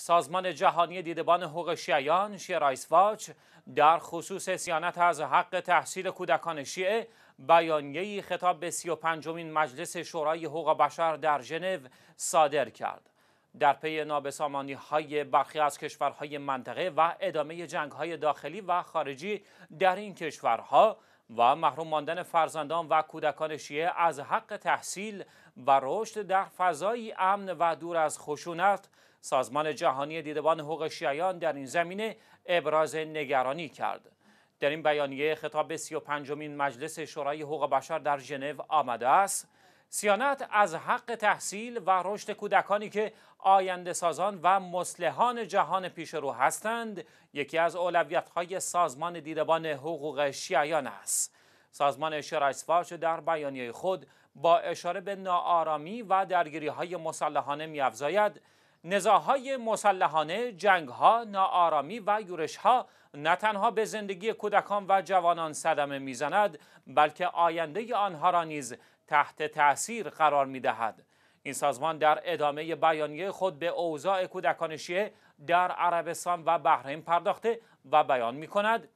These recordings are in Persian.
سازمان جهانی دیدبان حقوق شیعیان رایس واچ در خصوص سیانت از حق تحصیل کودکان شیعه بیانیه‌ای خطاب به 35 مجلس شورای حقوق بشر در ژنو صادر کرد. در پی نابسامانی های برخی از کشورهای منطقه و ادامه جنگ های داخلی و خارجی در این کشورها و محروم ماندن فرزندان و کودکان شیعه از حق تحصیل و رشد در فضایی امن و دور از خشونت سازمان جهانی دیدبان حقوق شیعیان در این زمینه ابراز نگرانی کرد در این بیانیه خطاب به 35 مجلس شورای حقوق بشر در ژنو آمده است سیانت از حق تحصیل و رشد کودکانی که آینده سازان و مسلحان جهان پیش رو هستند یکی از اولویت های سازمان دیدبان حقوق شیعیان است سازمان شرایسواج در بیانیه خود با اشاره به ناآرامی و درگیری های مسلحانه میافزاید نزاهای مسلحانه، جنگ ها، ناآرامی و یورش نه تنها به زندگی کودکان و جوانان صدمه میزند بلکه آینده آنها را نیز تحت تأثیر قرار می دهد. این سازمان در ادامه بیانیه خود به اوضاع کودکان شیعه در عربستان و بحرین پرداخته و بیان می کند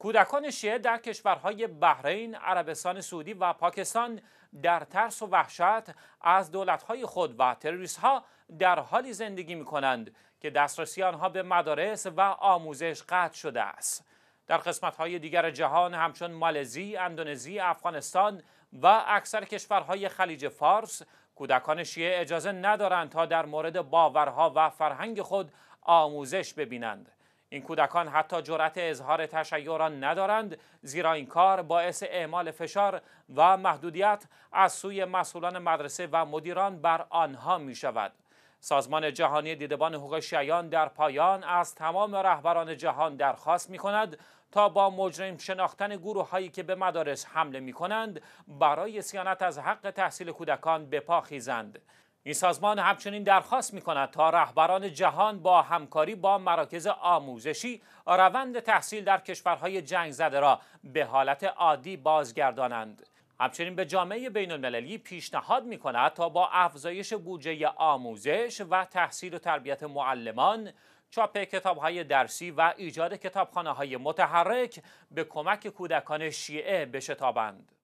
کودکان شیعه در کشورهای بحرین، عربستان سعودی و پاکستان در ترس و وحشت از دولتهای خود و تروریست ها در حالی زندگی می کنند که دسترسی آنها به مدارس و آموزش قطع شده است. در قسمت دیگر جهان همچون مالزی، اندونزی، افغانستان و اکثر کشورهای خلیج فارس کودکان شیعه اجازه ندارند تا در مورد باورها و فرهنگ خود آموزش ببینند. این کودکان حتی جرأت اظهار تشیع را ندارند زیرا این کار باعث اعمال فشار و محدودیت از سوی مسئولان مدرسه و مدیران بر آنها می شود. سازمان جهانی دیدبان حقوق شیعان در پایان از تمام رهبران جهان درخواست می کند تا با مجرم شناختن گروه هایی که به مدارس حمله می کنند برای سیانت از حق تحصیل کودکان بپاخیزند، این سازمان همچنین درخواست می کند تا رهبران جهان با همکاری با مراکز آموزشی روند تحصیل در کشورهای جنگ زده را به حالت عادی بازگردانند. همچنین به جامعه بین المللی پیشنهاد می کند تا با افزایش بودجه آموزش و تحصیل و تربیت معلمان چاپ کتاب های درسی و ایجاد کتابخانه های متحرک به کمک کودکان شیعه بشتابند.